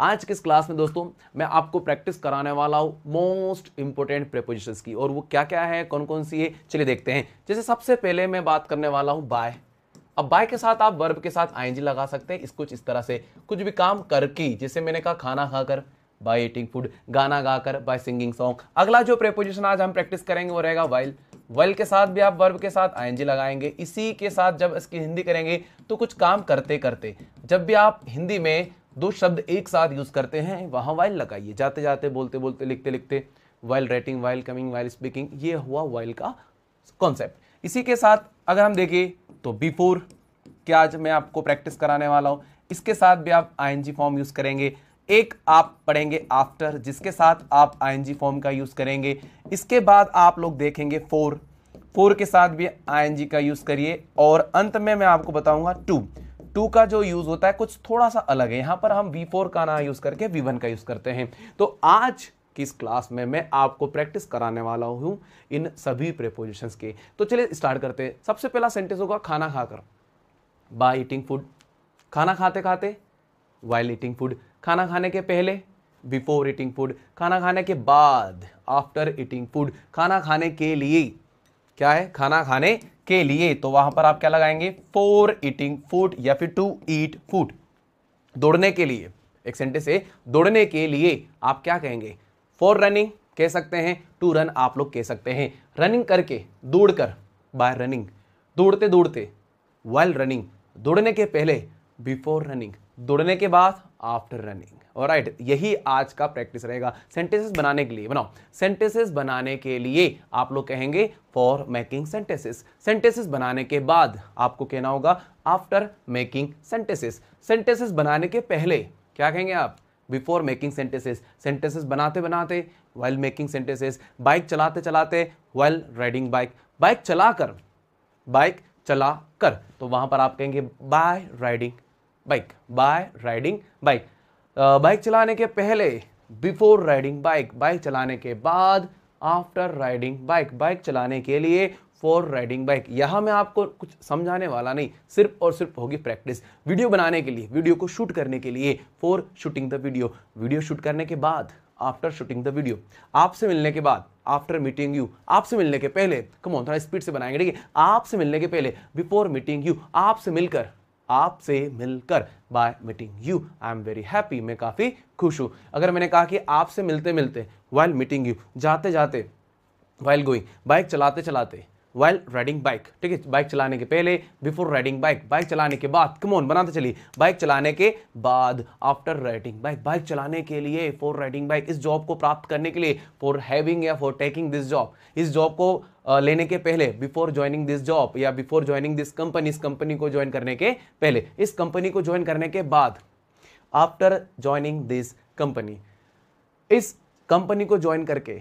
आज के इस क्लास में दोस्तों मैं आपको प्रैक्टिस कराने वाला हूँ मोस्ट इंपॉर्टेंट प्रपोजिशन की और वो क्या क्या है कौन कौन सी है चलिए देखते हैं जैसे सबसे पहले मैं बात करने वाला हूँ बाय अब बाय के साथ आप वर्ब के साथ आईएनजी लगा सकते हैं इस कुछ इस तरह से कुछ भी काम करके जैसे मैंने कहा खाना खाकर बाय ईटिंग फूड गाना गाकर बाय सिंगिंग सॉन्ग अगला जो प्रेपोजिशन आज हम प्रैक्टिस करेंगे वो रहेगा वाइल वाइल के साथ भी आप वर्ब के साथ आईएनजी लगाएंगे इसी के साथ जब इसकी हिंदी करेंगे तो कुछ काम करते करते जब भी आप हिंदी में दो शब्द एक साथ यूज़ करते हैं वहां वाइल लगाइए जाते जाते बोलते बोलते लिखते लिखते while writing while coming while speaking ये हुआ वाइल का कॉन्सेप्ट इसी के साथ अगर हम देखें तो बिफोर क्या आज मैं आपको प्रैक्टिस कराने वाला हूं इसके साथ भी आप आई फॉर्म यूज़ करेंगे एक आप पढ़ेंगे आफ्टर जिसके साथ आप आई फॉर्म का यूज़ करेंगे इसके बाद आप लोग देखेंगे फोर फोर के साथ भी आई का यूज़ करिए और अंत में मैं आपको बताऊंगा टू टू का जो यूज होता है कुछ थोड़ा सा अलग है यहाँ पर हम वी फोर का ना यूज करके वी वन का यूज करते हैं तो आज की इस क्लास में मैं आपको प्रैक्टिस कराने वाला हूँ इन सभी प्रेपोजिशंस के तो चलिए स्टार्ट करते हैं सबसे पहला सेंटेंस होगा खाना खाकर बाय ईटिंग फूड खाना खाते खाते वाइल ईटिंग फूड खाना खाने के पहले बिफोर ईटिंग फूड खाना खाने के बाद आफ्टर ईटिंग फूड खाना खाने के लिए क्या है खाना खाने के लिए तो वहां पर आप क्या लगाएंगे फोर ईटिंग फूड या फिर टू ईट फूड दौड़ने के लिए एक सेंटेंस से दौड़ने के लिए आप क्या कहेंगे फॉर रनिंग कह सकते हैं टू रन आप लोग कह सकते हैं रनिंग करके दौड़ कर बाय रनिंग दौड़ते दौड़ते वाइल रनिंग दौड़ने के पहले बिफोर रनिंग दौड़ने के बाद आफ्टर रनिंग और राइट यही आज का प्रैक्टिस रहेगा सेंटेंसेस बनाने के लिए बनाओ सेंटेंसेस बनाने के लिए आप लोग कहेंगे फॉर मेकिंग सेंटेंसेस सेंटेंसेस बनाने के बाद आपको कहना होगा आफ्टर मेकिंग सेंटेंसेस सेंटेंसेस बनाने के पहले क्या कहेंगे आप बिफोर मेकिंग सेंटेंसेस सेंटेंसेस बनाते बनाते वेल मेकिंग सेंटेंसेस बाइक चलाते चलाते वेल राइडिंग बाइक बाइक चलाकर बाइक चला कर तो वहां पर आप कहेंगे by riding bike by riding bike bike चलाने के पहले बिफोर राइडिंग बाइक बाइक चलाने के बाद आफ्टर राइडिंग बाइक बाइक चलाने के लिए फॉर राइडिंग बाइक यहाँ मैं आपको कुछ समझाने वाला नहीं सिर्फ और सिर्फ होगी प्रैक्टिस वीडियो बनाने के लिए वीडियो को शूट करने के लिए for shooting the video video shoot करने के बाद आफ्टर शूटिंग द वीडियो आपसे मिलने के बाद आफ्टर मीटिंग यू आपसे मिलने के पहले कम ऑन थोड़ा स्पीड से बनाएंगे ठीक है आपसे मिलने के पहले बिफोर मीटिंग यू आपसे मिलकर आपसे मिलकर by meeting you I am very happy मैं काफ़ी खुश हूँ अगर मैंने कहा कि आपसे मिलते मिलते वाइल मीटिंग यू जाते जाते वाइल गोइंग बाइक चलाते चलाते वाइल राइडिंग बाइक ठीक है बाइक चलाने के पहले बिफोर राइडिंग बाइक बाइक चलाने के बाद कमोन बनाते चलिए बाइक चलाने के बाद आफ्टर राइडिंग बाइक बाइक चलाने के लिए फॉर राइडिंग बाइक इस जॉब को प्राप्त करने के लिए फॉर हैविंग या फॉर टेकिंग दिस जॉब इस जॉब को लेने के पहले बिफोर ज्वाइनिंग दिस जॉब या बिफोर ज्वाइनिंग दिस कंपनी इस कंपनी को ज्वाइन करने के पहले इस कंपनी को ज्वाइन करने के बाद आफ्टर ज्वाइनिंग दिस कंपनी इस कंपनी को ज्वाइन करके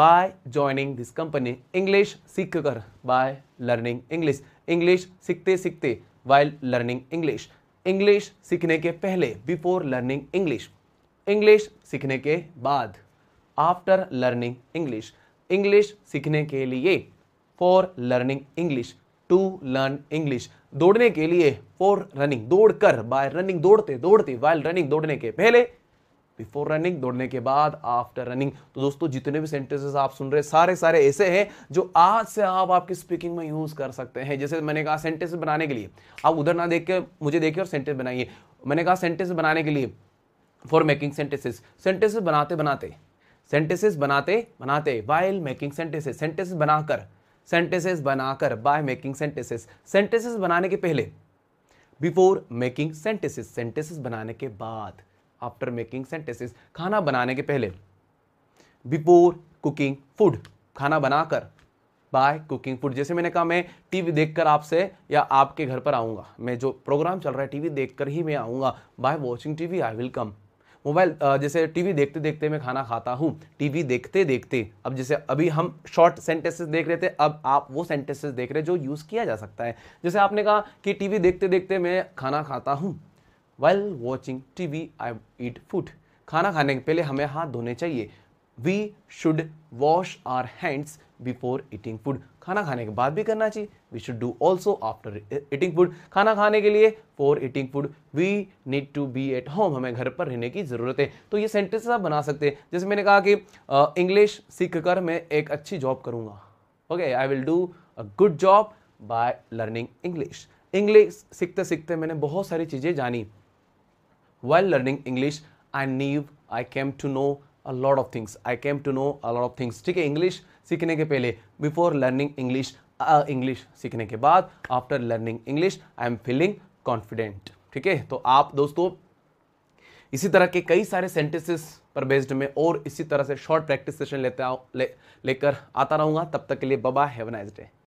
by joining this company English सीख कर बाय लर्निंग इंग्लिश इंग्लिश सीखते सीखते वाइल लर्निंग इंग्लिश इंग्लिश सीखने के पहले बिफोर लर्निंग इंग्लिश इंग्लिश सीखने के बाद आफ्टर लर्निंग इंग्लिश इंग्लिश सीखने के लिए for learning English to learn English दौड़ने के लिए फॉर रनिंग कर बाय रनिंग दौड़ते दौड़ते वाइल रनिंग दौड़ने के पहले बिफोर रनिंग दौड़ने के बाद आफ्टर रनिंग तो दोस्तों जितने भी सेंटेंसेस आप सुन रहे हैं सारे सारे ऐसे हैं जो आज से आप आपकी स्पीकिंग में यूज कर सकते हैं जैसे मैंने कहा सेंटेंस बनाने के लिए आप उधर ना देख के मुझे देखिए और सेंटेंस बनाइए मैंने कहा सेंटेंस बनाने के लिए फॉर मेकिंग सेंटेंसेस सेंटेंसेस बनाते बनाते सेंटेंसेस बनाते बनाते वाइल मेकिंग सेंटेंसेस सेंटेंसेस बनाकर सेंटेंसेस बनाकर बाय मेकिंग सेंटेंसेस सेंटेंसेस बनाने के पहले बिफोर मेकिंग सेंटेंसेस सेंटेंसेस बनाने के बाद आफ्टर मेकिंग सेंटेंसेस खाना बनाने के पहले बिफोर कुकिंग फूड खाना बनाकर बाय कुकिंग फूड जैसे मैंने कहा मैं टीवी देखकर आपसे या आपके घर पर आऊँगा मैं जो प्रोग्राम चल रहा है टीवी देखकर ही मैं आऊँगा by watching TV I will come mobile जैसे टीवी देखते देखते मैं खाना खाता हूँ टीवी देखते देखते अब जैसे अभी हम शॉर्ट सेंटेंसेस देख रहे थे अब आप वो सेंटेंसेस देख रहे जो यूज़ किया जा सकता है जैसे आपने कहा कि टीवी देखते देखते मैं खाना खाता हूँ while watching TV I eat food खाना खाने के पहले हमें हाथ धोने चाहिए we should wash our hands before eating food खाना खाने के बाद भी करना चाहिए we should do also after eating food खाना खाने के लिए for eating food we need to be at home हमें घर पर रहने की ज़रूरत है तो ये सेंटेंस आप बना सकते हैं जैसे मैंने कहा कि इंग्लिश सीख कर मैं एक अच्छी जॉब करूँगा okay I will do a good job by learning English English सीखते सीखते मैंने बहुत सारी चीज़ें जानी while learning English I knew I came to know a lot of things I came to know a lot of things ठीक है English सीखने के पहले बिफोर लर्निंग इंग्लिश इंग्लिश सीखने के बाद after learning English I am feeling confident ठीक है तो आप दोस्तों इसी तरह के कई सारे सेंटेंसेस पर बेस्ड में और इसी तरह से शॉर्ट प्रैक्टिस सेशन लेते लेकर आता रहूंगा तब तक के लिए बाबा हैव नाइस डे